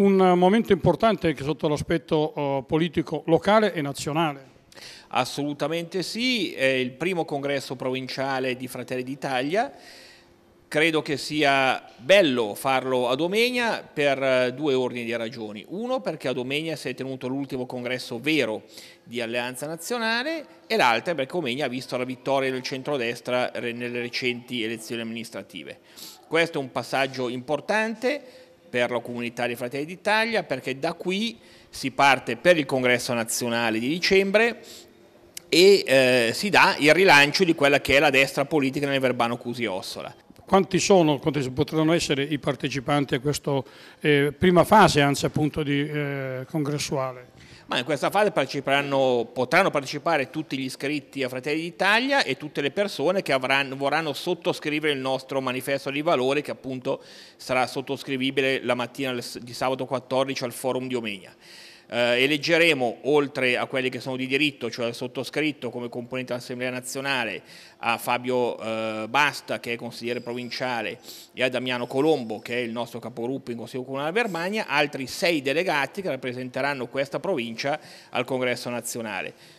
un momento importante anche sotto l'aspetto eh, politico locale e nazionale. Assolutamente sì, è il primo congresso provinciale di Fratelli d'Italia. Credo che sia bello farlo a Domegna per eh, due ordini di ragioni. Uno perché a Domegna si è tenuto l'ultimo congresso vero di Alleanza Nazionale e l'altra perché Omegna ha visto la vittoria del centrodestra nelle recenti elezioni amministrative. Questo è un passaggio importante per la comunità dei Fratelli d'Italia perché da qui si parte per il congresso nazionale di dicembre e eh, si dà il rilancio di quella che è la destra politica nel Verbano Cusi-Ossola quanti sono, quanti potranno essere i partecipanti a questa eh, prima fase anzi appunto di eh, congressuale? Ma in questa fase potranno partecipare tutti gli iscritti a Fratelli d'Italia e tutte le persone che avranno, vorranno sottoscrivere il nostro manifesto di valori che appunto sarà sottoscrivibile la mattina di sabato 14 al forum di Omegna. Eh, eleggeremo, oltre a quelli che sono di diritto, cioè al sottoscritto come componente dell'Assemblea nazionale, a Fabio eh, Basta, che è consigliere provinciale, e a Damiano Colombo, che è il nostro capogruppo in Consiglio Comunale della Bermania, altri sei delegati che rappresenteranno questa provincia al Congresso nazionale.